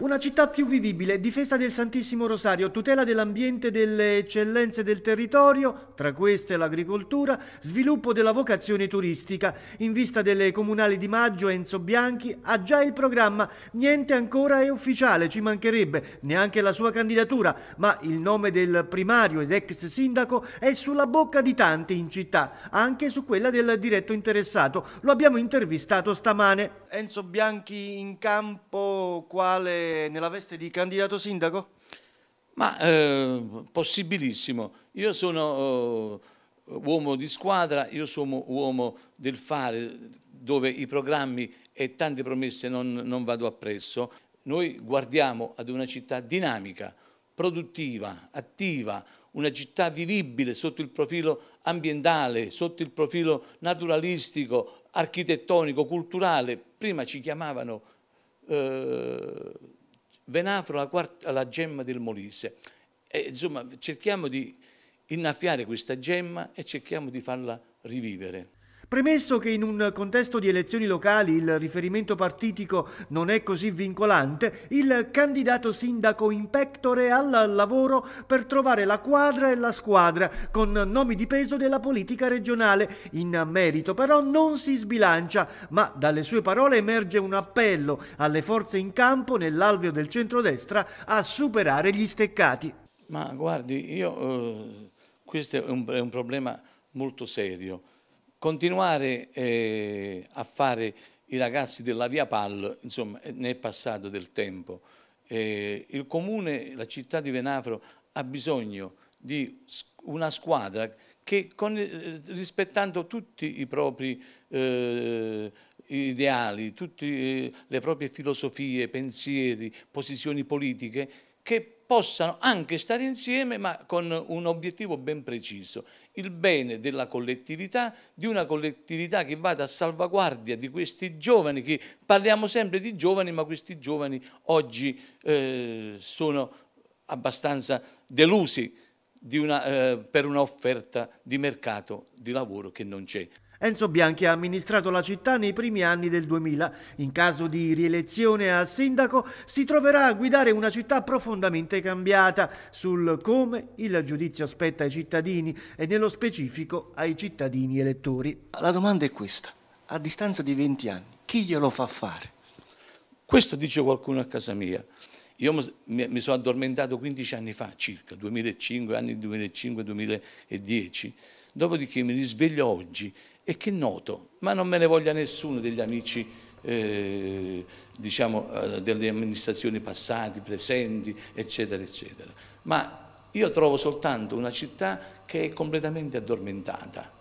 Una città più vivibile, difesa del Santissimo Rosario, tutela dell'ambiente e delle eccellenze del territorio, tra queste l'agricoltura, sviluppo della vocazione turistica. In vista delle comunali di maggio, Enzo Bianchi ha già il programma. Niente ancora è ufficiale, ci mancherebbe, neanche la sua candidatura, ma il nome del primario ed ex sindaco è sulla bocca di tanti in città, anche su quella del diretto interessato. Lo abbiamo intervistato stamane. Enzo Bianchi in campo quale nella veste di candidato sindaco? Ma eh, possibilissimo. Io sono eh, uomo di squadra, io sono uomo del fare, dove i programmi e tante promesse non, non vado appresso. Noi guardiamo ad una città dinamica, produttiva, attiva, una città vivibile sotto il profilo ambientale, sotto il profilo naturalistico, architettonico, culturale. Prima ci chiamavano eh, Venafro alla, quarta, alla gemma del Molise. E, insomma, cerchiamo di innaffiare questa gemma e cerchiamo di farla rivivere. Premesso che in un contesto di elezioni locali il riferimento partitico non è così vincolante, il candidato sindaco in pectore al lavoro per trovare la quadra e la squadra con nomi di peso della politica regionale. In merito però non si sbilancia, ma dalle sue parole emerge un appello alle forze in campo nell'alveo del centrodestra a superare gli steccati. Ma guardi, io, eh, questo è un, è un problema molto serio Continuare eh, a fare i ragazzi della Via Pal, insomma, eh, ne è passato del tempo. Eh, il comune, la città di Venafro ha bisogno di una squadra che con, eh, rispettando tutti i propri eh, ideali, tutte eh, le proprie filosofie, pensieri, posizioni politiche, che possano anche stare insieme ma con un obiettivo ben preciso, il bene della collettività, di una collettività che vada a salvaguardia di questi giovani, che parliamo sempre di giovani ma questi giovani oggi eh, sono abbastanza delusi una, eh, per un'offerta di mercato di lavoro che non c'è. Enzo Bianchi ha amministrato la città nei primi anni del 2000. In caso di rielezione a sindaco si troverà a guidare una città profondamente cambiata sul come il giudizio spetta ai cittadini e nello specifico ai cittadini elettori. La domanda è questa, a distanza di 20 anni, chi glielo fa fare? Questo dice qualcuno a casa mia. Io mi sono addormentato 15 anni fa circa, 2005, anni 2005-2010, dopodiché mi risveglio oggi e che noto, ma non me ne voglia nessuno degli amici eh, diciamo, eh, delle amministrazioni passate, presenti, eccetera, eccetera. Ma io trovo soltanto una città che è completamente addormentata